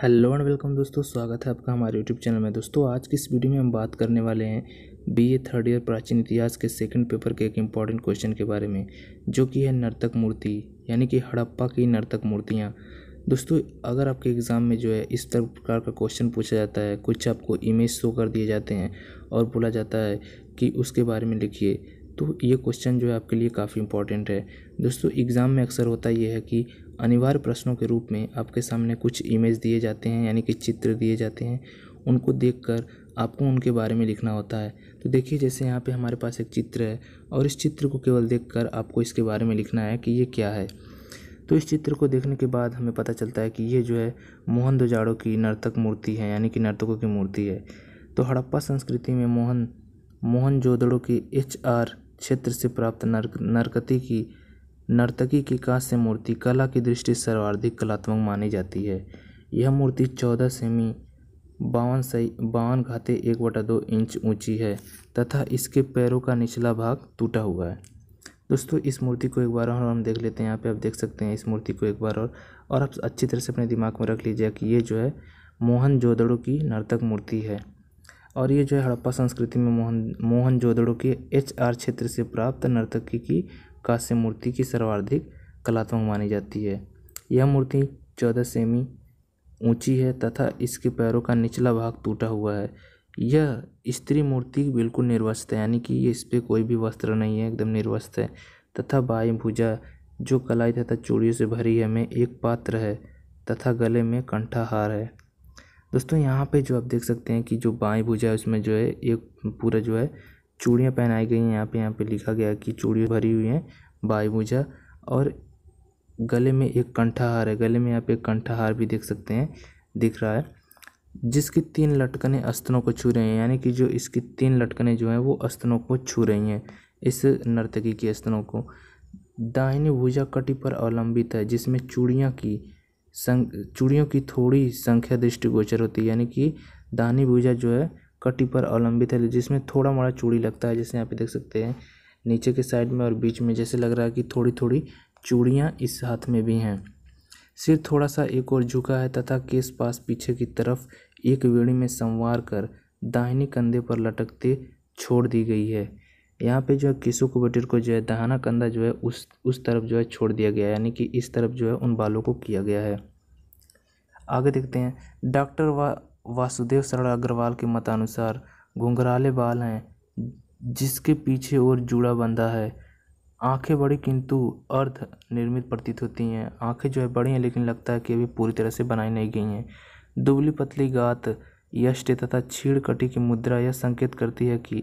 hello and welcome दोस्तों स्वागत है आपका हमारे यूट्यूब चैनल में दोस्तों आज की इस वीडियो में हम बात करने वाले हैं बी ए थर्ड ईयर प्राचीन इतिहास के सेकंड पेपर के एक इम्पॉर्टेंट क्वेश्चन के बारे में जो कि है नर्तक मूर्ति यानी कि हड़प्पा की नर्तक मूर्तियाँ दोस्तों अगर आपके एग्ज़ाम में जो है इस तरह प्रकार का क्वेश्चन पूछा जाता है कुछ आपको इमेज शो कर दिए जाते हैं और बोला जाता है कि उसके बारे में लिखिए तो ये क्वेश्चन जो है आपके लिए काफ़ी इंपॉर्टेंट है दोस्तों एग्ज़ाम में अक्सर होता ये है कि अनिवार्य प्रश्नों के रूप में आपके सामने कुछ इमेज दिए जाते हैं यानी कि चित्र दिए जाते हैं उनको देखकर आपको उनके बारे में लिखना होता है तो देखिए जैसे यहाँ पे हमारे पास एक चित्र है और इस चित्र को केवल देखकर आपको इसके बारे में लिखना है कि ये क्या है तो इस चित्र को देखने के बाद हमें पता चलता है कि ये जो है मोहन की नर्तक मूर्ति है यानी कि नर्तकों की मूर्ति है तो हड़प्पा संस्कृति में मोहन मोहन जोदड़ो की एच आर क्षेत्र से प्राप्त नर्क नर्कति की नर्तकी की कांस्य मूर्ति कला की दृष्टि सर्वाधिक कलात्मक मानी जाती है यह मूर्ति चौदह सेमी बावन सही बावन घाते एक बटा दो इंच ऊंची है तथा इसके पैरों का निचला भाग टूटा हुआ है दोस्तों इस मूर्ति को एक बार और हम देख लेते हैं यहाँ पे आप देख सकते हैं इस मूर्ति को एक बार और और आप अच्छी तरह से अपने दिमाग में रख लीजिए कि ये जो है मोहन जोदड़ो की नर्तक मूर्ति है और ये जो है हड़प्पा संस्कृति में मोहन जोदड़ो के एच आर क्षेत्र से प्राप्त नर्तकी की कांस्य मूर्ति की सर्वाधिक कलात्मक मानी जाती है यह मूर्ति चौदह सेमी ऊंची है तथा इसके पैरों का निचला भाग टूटा हुआ है यह स्त्री मूर्ति बिल्कुल निर्वस्त है यानी कि इस पर कोई भी वस्त्र नहीं है एकदम निर्वस्त है तथा बाई भुजा जो कलाई तथा चूड़ियों से भरी है में एक पात्र है तथा गले में कंठाहार है दोस्तों यहाँ पे जो आप देख सकते हैं कि जो बाएं भुजा है उसमें जो है एक पूरा जो है चूड़ियाँ पहनाई गई हैं यहाँ पे यहाँ पे लिखा गया है कि चूड़ी भरी हुई हैं बाएं भुजा और गले में एक कंठाहार है गले में यहाँ पे एक कंठाहार भी देख सकते हैं दिख रहा है जिसकी तीन लटकने अस्तनों को छू रही हैं यानी कि जो इसकी तीन लटकने जो हैं वो अस्तनों को छू रही हैं इस नर्तकी के अस्तनों को दाहिनी भुजा कटी पर अवलंबित है जिसमें चूड़ियाँ की सं चूड़ियों की थोड़ी संख्या दृष्टिगोचर होती है यानी कि दानी भुजा जो है कटी पर अवलंबित है जिसमें थोड़ा मोड़ा चूड़ी लगता है जैसे यहाँ पे देख सकते हैं नीचे के साइड में और बीच में जैसे लग रहा है कि थोड़ी थोड़ी चूड़ियाँ इस हाथ में भी हैं सिर थोड़ा सा एक और झुका है तथा केस पास पीछे की तरफ एक वेड़ी में संवार कर दाहिनी कंधे पर लटकते छोड़ दी गई है यहाँ पे जो है किशोर कुबेटर को जो है दहाना कंधा जो है उस उस तरफ जो है छोड़ दिया गया है यानी कि इस तरफ जो है उन बालों को किया गया है आगे देखते हैं डॉक्टर वा वासुदेव शरण अग्रवाल के मतानुसार घुंघराले बाल हैं जिसके पीछे और जुड़ा बंधा है आंखें बड़ी किंतु अर्ध निर्मित प्रतीत होती हैं आंखें जो है बड़ी हैं लेकिन लगता है कि अभी पूरी तरह से बनाई नहीं गई हैं दुबली पतली गात यष्ट तथा छीड़ कटी की मुद्रा यह संकेत करती है कि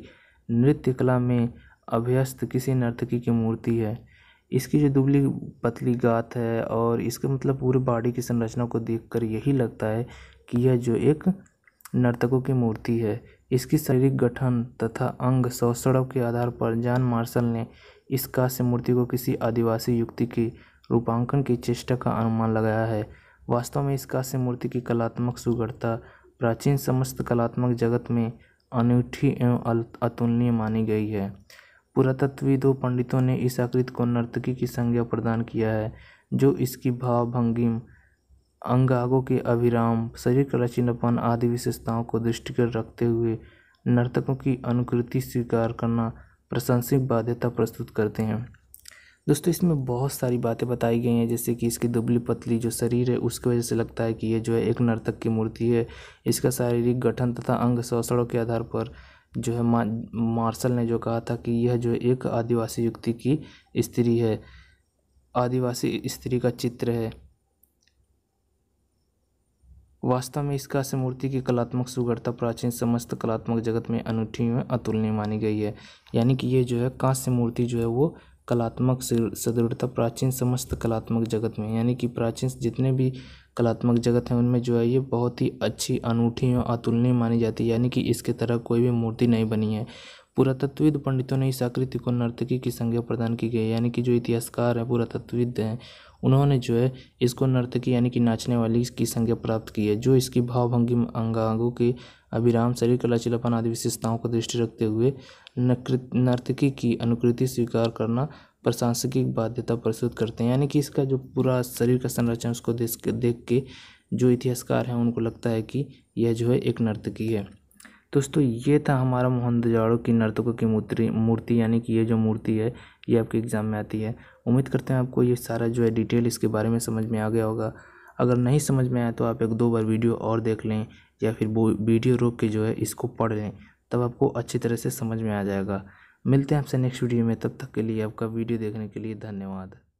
नृत्य कला में अभ्यस्त किसी नर्तकी की मूर्ति है इसकी जो दुबली पतली गात है और इसके मतलब पूरे बॉडी की संरचना को देखकर यही लगता है कि यह जो एक नर्तकों की मूर्ति है इसकी शारीरिक गठन तथा अंग शोषणों के आधार पर जान मार्शल ने इस कांस्य मूर्ति को किसी आदिवासी युक्ति की रूपांकन की चेष्टा का अनुमान लगाया है वास्तव में इस कांस्य मूर्ति की कलात्मक सुगढ़ता प्राचीन समस्त कलात्मक जगत में अनूठी एवं अतुलनीय मानी गई है दो पंडितों ने इस आकृति को नर्तकी की संज्ञा प्रदान किया है जो इसकी भाव अंगागों के अभिराम शरीर का लचीलापन आदि विशेषताओं को दृष्टिगत रखते हुए नर्तकों की अनुकृति स्वीकार करना प्रशंसिक बाध्यता प्रस्तुत करते हैं दोस्तों इसमें बहुत सारी बातें बताई गई हैं जैसे कि इसकी दुबली पतली जो शरीर है उसकी वजह से लगता है कि ये जो है एक नर्तक की मूर्ति है इसका शारीरिक गठन तथा अंग शोषणों के आधार पर जो है मा, मार्शल ने जो कहा था कि यह जो एक आदिवासी युक्ति की स्त्री है आदिवासी स्त्री का चित्र है वास्तव में इसका से मूर्ति की कलात्मक सुगढ़ता प्राचीन समस्त कलात्मक जगत में अनूठी में अतुलनीय मानी गई है यानी कि ये जो है कांस्य मूर्ति जो है वो कलात्मक सदृढ़ता प्राचीन समस्त कलात्मक जगत में यानी कि प्राचीन जितने भी कलात्मक जगत हैं उनमें जो है ये बहुत ही अच्छी अनूठी और अतुलनीय मानी जाती है यानी कि इसके तरह कोई भी मूर्ति नहीं बनी है पुरातत्वविद पंडितों ने इस आकृति को नर्तकी की संज्ञा प्रदान की गई यानी कि जो इतिहासकार है पुरातत्वविद हैं उन्होंने जो है इसको नर्तकी यानी कि नाचने वाली की संज्ञा प्राप्त की है जो इसकी भावभंगी अंगांगों के अभिराम शरीर कला लचीलापन आदि विशेषताओं को दृष्टि रखते हुए नर्तकी की अनुकृति स्वीकार करना प्रशासकीय बाध्यता प्रस्तुत करते हैं यानी कि इसका जो पूरा शरीर का संरचना उसको देख के जो इतिहासकार हैं उनको लगता है कि यह जो है एक नर्तकी है दोस्तों ये था हमारा दजाड़ो की नर्तकों की मूर्ति मूर्ति यानी कि ये जो मूर्ति है ये आपके एग्ज़ाम में आती है उम्मीद करते हैं आपको ये सारा जो है डिटेल इसके बारे में समझ में आ गया होगा अगर नहीं समझ में आया तो आप एक दो बार वीडियो और देख लें या फिर वो वीडियो रोक के जो है इसको पढ़ लें तब आपको अच्छी तरह से समझ में आ जाएगा मिलते हैं आपसे नेक्स्ट वीडियो में तब तक के लिए आपका वीडियो देखने के लिए धन्यवाद